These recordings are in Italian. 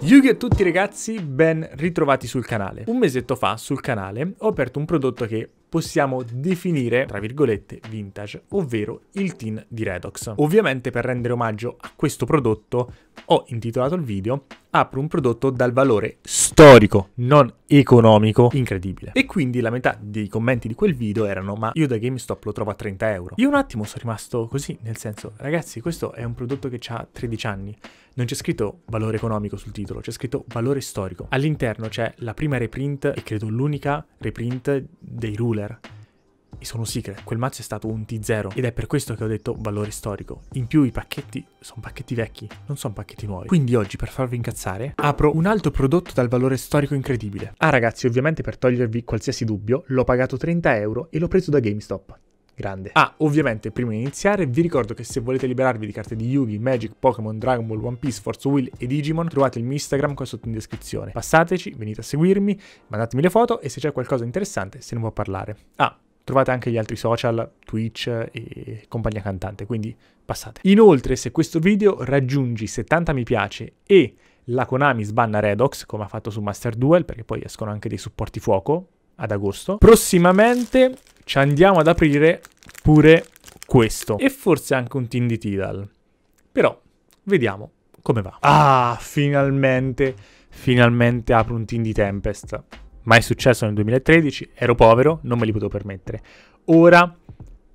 Yugi a tutti ragazzi, ben ritrovati sul canale. Un mesetto fa sul canale ho aperto un prodotto che possiamo definire, tra virgolette, vintage, ovvero il tin di Redox. Ovviamente per rendere omaggio a questo prodotto ho intitolato il video apro un prodotto dal valore storico, non economico, incredibile. E quindi la metà dei commenti di quel video erano ma io da GameStop lo trovo a 30 euro. Io un attimo sono rimasto così, nel senso ragazzi questo è un prodotto che ha 13 anni, non c'è scritto valore economico sul titolo, c'è scritto valore storico. All'interno c'è la prima reprint e credo l'unica reprint dei ruler e sono secret. quel mazzo è stato un T0 ed è per questo che ho detto valore storico. In più i pacchetti sono pacchetti vecchi, non sono pacchetti nuovi. Quindi oggi per farvi incazzare apro un altro prodotto dal valore storico incredibile. Ah ragazzi ovviamente per togliervi qualsiasi dubbio l'ho pagato 30 euro e l'ho preso da GameStop. Grande. Ah, ovviamente, prima di iniziare, vi ricordo che se volete liberarvi di carte di Yugi, Magic, Pokémon, Dragon Ball, One Piece, Force Will e Digimon, trovate il mio Instagram qua sotto in descrizione. Passateci, venite a seguirmi, mandatemi le foto e se c'è qualcosa interessante se ne può parlare. Ah, trovate anche gli altri social, Twitch e compagnia cantante, quindi passate. Inoltre se questo video raggiungi 70 mi piace e la Konami sbanna Redox, come ha fatto su Master Duel, perché poi escono anche dei supporti fuoco ad agosto, prossimamente ci andiamo ad aprire pure questo e forse anche un team di Tidal. Però vediamo come va. Ah, finalmente, finalmente apro un team di Tempest ma è successo nel 2013, ero povero, non me li potevo permettere. Ora,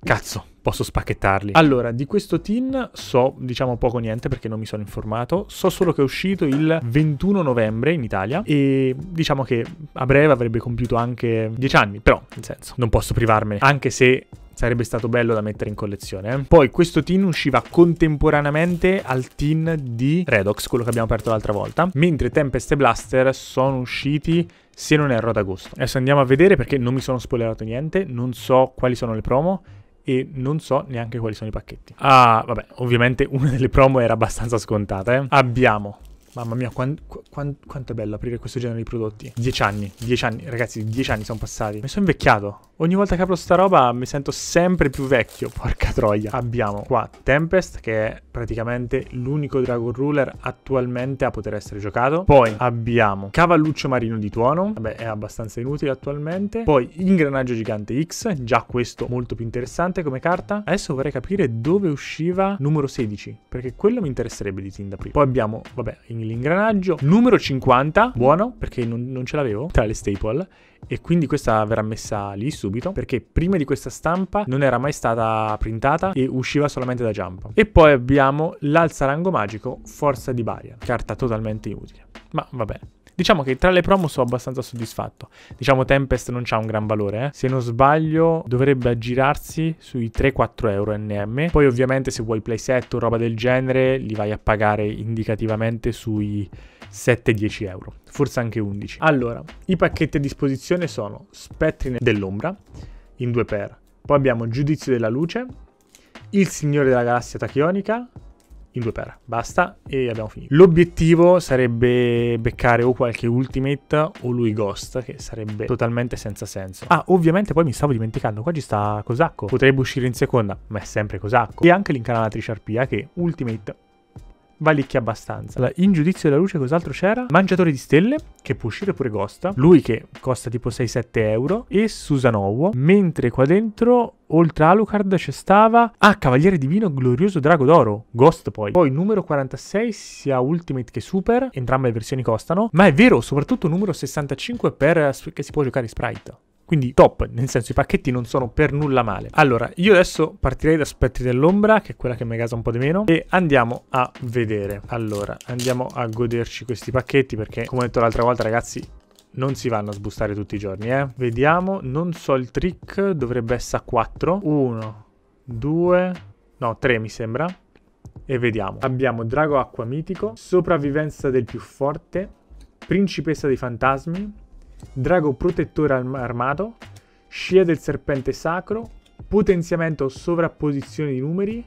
cazzo, posso spacchettarli. Allora, di questo tin so, diciamo, poco niente perché non mi sono informato. So solo che è uscito il 21 novembre in Italia e diciamo che a breve avrebbe compiuto anche 10 anni, però, nel senso, non posso privarmene, anche se Sarebbe stato bello da mettere in collezione. Eh? Poi questo tin usciva contemporaneamente al tin di Redox, quello che abbiamo aperto l'altra volta, mentre Tempest e Blaster sono usciti se non erro ad agosto. Adesso andiamo a vedere perché non mi sono spoilerato niente, non so quali sono le promo e non so neanche quali sono i pacchetti. Ah, vabbè, ovviamente una delle promo era abbastanza scontata, eh. Abbiamo Mamma mia, quant, quant, quanto è bello aprire questo genere di prodotti. Dieci anni, dieci anni, ragazzi, dieci anni sono passati. Mi sono invecchiato. Ogni volta che apro sta roba mi sento sempre più vecchio, porca troia. Abbiamo qua Tempest, che è praticamente l'unico Dragon Ruler attualmente a poter essere giocato. Poi abbiamo Cavalluccio Marino di Tuono, vabbè è abbastanza inutile attualmente. Poi Ingranaggio Gigante X, già questo molto più interessante come carta. Adesso vorrei capire dove usciva numero 16, perché quello mi interesserebbe di Team da Poi abbiamo, vabbè, in l'ingranaggio. Numero 50, buono perché non, non ce l'avevo tra le staple e quindi questa verrà messa lì subito perché prima di questa stampa non era mai stata printata e usciva solamente da jump e poi abbiamo l'alza rango magico forza di Baria carta totalmente inutile ma va bene Diciamo che tra le promo sono abbastanza soddisfatto. Diciamo Tempest non ha un gran valore, eh. Se non sbaglio dovrebbe aggirarsi sui 3-4 euro NM. Poi ovviamente se vuoi playset o roba del genere li vai a pagare indicativamente sui 7-10 euro. Forse anche 11. Allora, i pacchetti a disposizione sono Spettri dell'ombra in 2 per. Poi abbiamo Giudizio della luce, Il Signore della Galassia Tachionica, in due per. Basta e abbiamo finito. L'obiettivo sarebbe beccare o qualche ultimate o lui ghost, che sarebbe totalmente senza senso. Ah, ovviamente poi mi stavo dimenticando, qua ci sta Cosacco. Potrebbe uscire in seconda, ma è sempre Cosacco. E anche l'incanalatrice Arpia che ultimate valicchia abbastanza. Allora, in giudizio della luce cos'altro c'era? Mangiatore di stelle, che può uscire pure Costa, lui che costa tipo 6-7 euro, e Susanovo, mentre qua dentro... Oltre a Alucard c'è stava... Ah, Cavaliere Divino, Glorioso Drago d'Oro. Ghost poi. Poi numero 46 sia Ultimate che Super. Entrambe le versioni costano. Ma è vero, soprattutto numero 65 per... che si può giocare in Sprite. Quindi top, nel senso i pacchetti non sono per nulla male. Allora, io adesso partirei da aspetti dell'Ombra, che è quella che mi casa un po' di meno, e andiamo a vedere. Allora, andiamo a goderci questi pacchetti perché, come ho detto l'altra volta, ragazzi, non si vanno a sbustare tutti i giorni, eh. Vediamo, non so il trick, dovrebbe essere a 4. 1, 2, no 3 mi sembra. E vediamo. Abbiamo Drago Acqua Mitico, Sopravvivenza del più forte, Principessa dei Fantasmi, drago protettore armato, scia del serpente sacro, potenziamento sovrapposizione di numeri,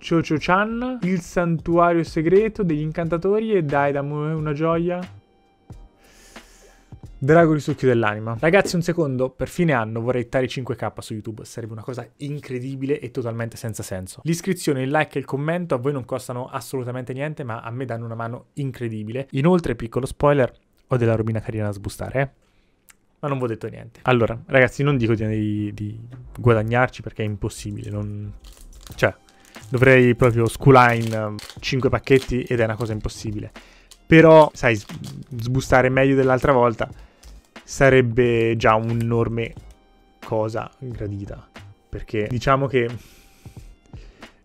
Chocho chan il santuario segreto degli incantatori e dai dammi una gioia. Drago risucchio dell'anima. Ragazzi, un secondo, per fine anno vorrei hittare 5k su YouTube, sarebbe una cosa incredibile e totalmente senza senso. L'iscrizione, il like e il commento a voi non costano assolutamente niente, ma a me danno una mano incredibile. Inoltre, piccolo spoiler, ho della robina carina da sbustare, eh? ma non vi ho detto niente. Allora, ragazzi, non dico di, di guadagnarci perché è impossibile. Non... Cioè, dovrei proprio sculine um, 5 pacchetti ed è una cosa impossibile. Però, sai, sbustare meglio dell'altra volta sarebbe già un'enorme cosa gradita. Perché diciamo che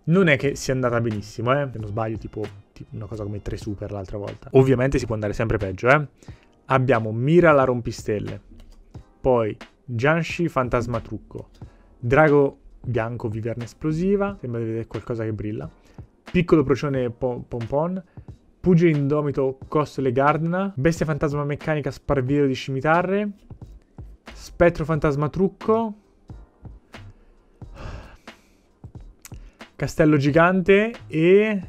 non è che sia andata benissimo, eh? Se non sbaglio, tipo una cosa come 3 super l'altra volta. Ovviamente si può andare sempre peggio, eh. Abbiamo Mira la rompistelle, poi Janshi fantasma trucco, Drago bianco viverna esplosiva, sembra di vedere qualcosa che brilla, Piccolo procione pompon, Pugile indomito le gardena, Bestia fantasma meccanica sparviero di scimitarre, Spettro fantasma trucco, Castello gigante e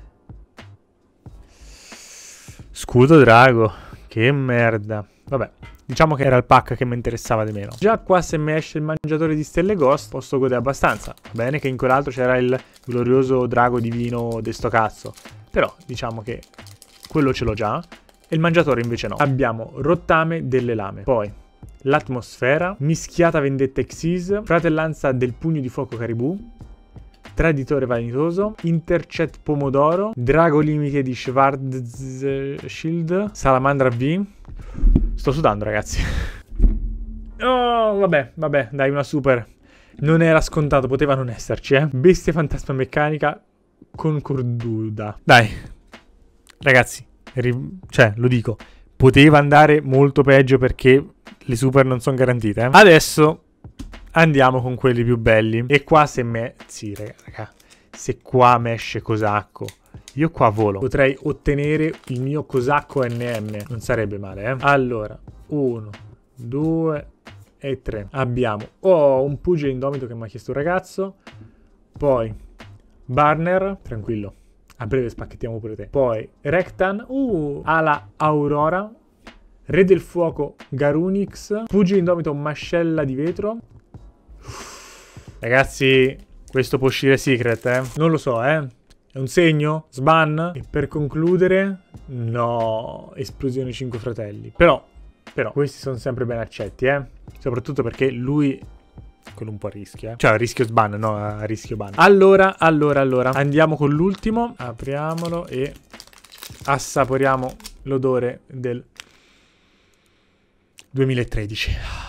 Scudo drago. Che merda. Vabbè. Diciamo che era il pack che mi interessava di meno. Già qua se mi esce il mangiatore di stelle ghost posso godere abbastanza. Bene che in quell'altro c'era il glorioso drago divino de sto cazzo. Però diciamo che quello ce l'ho già. E il mangiatore invece no. Abbiamo rottame delle lame. Poi l'atmosfera, mischiata vendetta Xyz, fratellanza del pugno di fuoco caribù, Traditore vanitoso, Intercet Pomodoro, Drago Limite di Schwarzschild, Salamandra V. Sto sudando, ragazzi. Oh, vabbè, vabbè, dai, una super. Non era scontato, poteva non esserci, eh. Bestia fantasma meccanica con corduda. Dai, ragazzi, cioè, lo dico, poteva andare molto peggio perché le super non sono garantite. Eh? Adesso andiamo con quelli più belli. E qua se me... Sì, raga, se qua me esce cosacco. Io qua volo. Potrei ottenere il mio cosacco NM. Non sarebbe male, eh. Allora, uno, due e tre. Abbiamo oh, un pugile indomito che mi ha chiesto un ragazzo. Poi, Barner. Tranquillo. A breve spacchettiamo pure te. Poi, Rectan. Uh, ala Aurora. Re del fuoco Garunix, Pugile indomito Mascella di vetro, Ragazzi, questo può uscire secret, eh? Non lo so, eh? È un segno? Sban? E per concludere... No, esplosione 5 fratelli. Però, però, questi sono sempre ben accetti, eh? Soprattutto perché lui quello un po' a rischio, eh. Cioè, a rischio sban, no, a rischio ban. Allora, allora, allora, andiamo con l'ultimo. Apriamolo e assaporiamo l'odore del 2013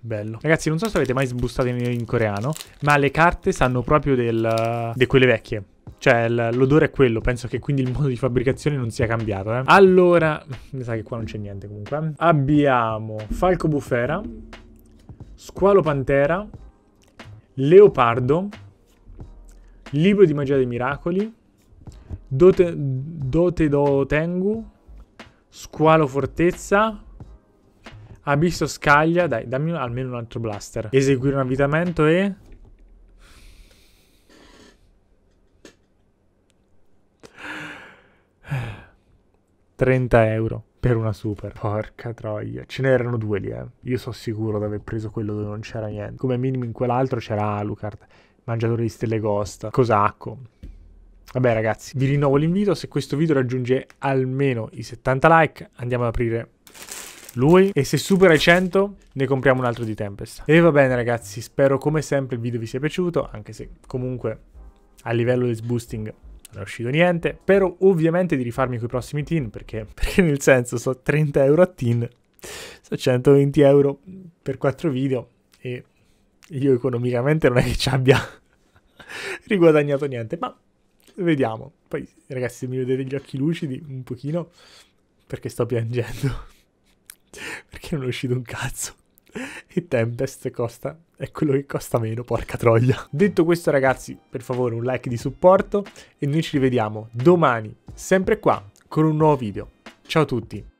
bello. Ragazzi, non so se avete mai sbustato in, in coreano, ma le carte sanno proprio del, di quelle vecchie. Cioè, l'odore è quello. Penso che quindi il modo di fabbricazione non sia cambiato. Eh. Allora, mi sa che qua non c'è niente comunque. Eh. Abbiamo Falco Bufera, Squalo Pantera, Leopardo, Libro di Magia dei Miracoli, Dote, Dote Do Tengu, Squalo Fortezza, Abisso scaglia. Dai, dammi almeno un altro blaster. Eseguire un avvitamento e... ...30 euro per una super. Porca troia. Ce n'erano due lì, eh. Io sono sicuro di aver preso quello dove non c'era niente. Come minimo in quell'altro c'era Alucard, mangiatore di stelle ghost, Cosacco. Vabbè ragazzi, vi rinnovo l'invito, se questo video raggiunge almeno i 70 like, andiamo ad aprire lui e se supera i 100 ne compriamo un altro di Tempest. E va bene ragazzi, spero come sempre il video vi sia piaciuto, anche se comunque a livello di boosting non è uscito niente. Spero ovviamente di rifarmi con i prossimi tin, perché, perché nel senso so 30 euro a tin, so 120 euro per 4 video e io economicamente non è che ci abbia riguadagnato niente, ma vediamo. Poi ragazzi se mi vedete gli occhi lucidi un pochino, perché sto piangendo che non è uscito un cazzo. E Tempest costa, è quello che costa meno, porca troia. Detto questo ragazzi, per favore un like di supporto e noi ci rivediamo domani, sempre qua, con un nuovo video. Ciao a tutti!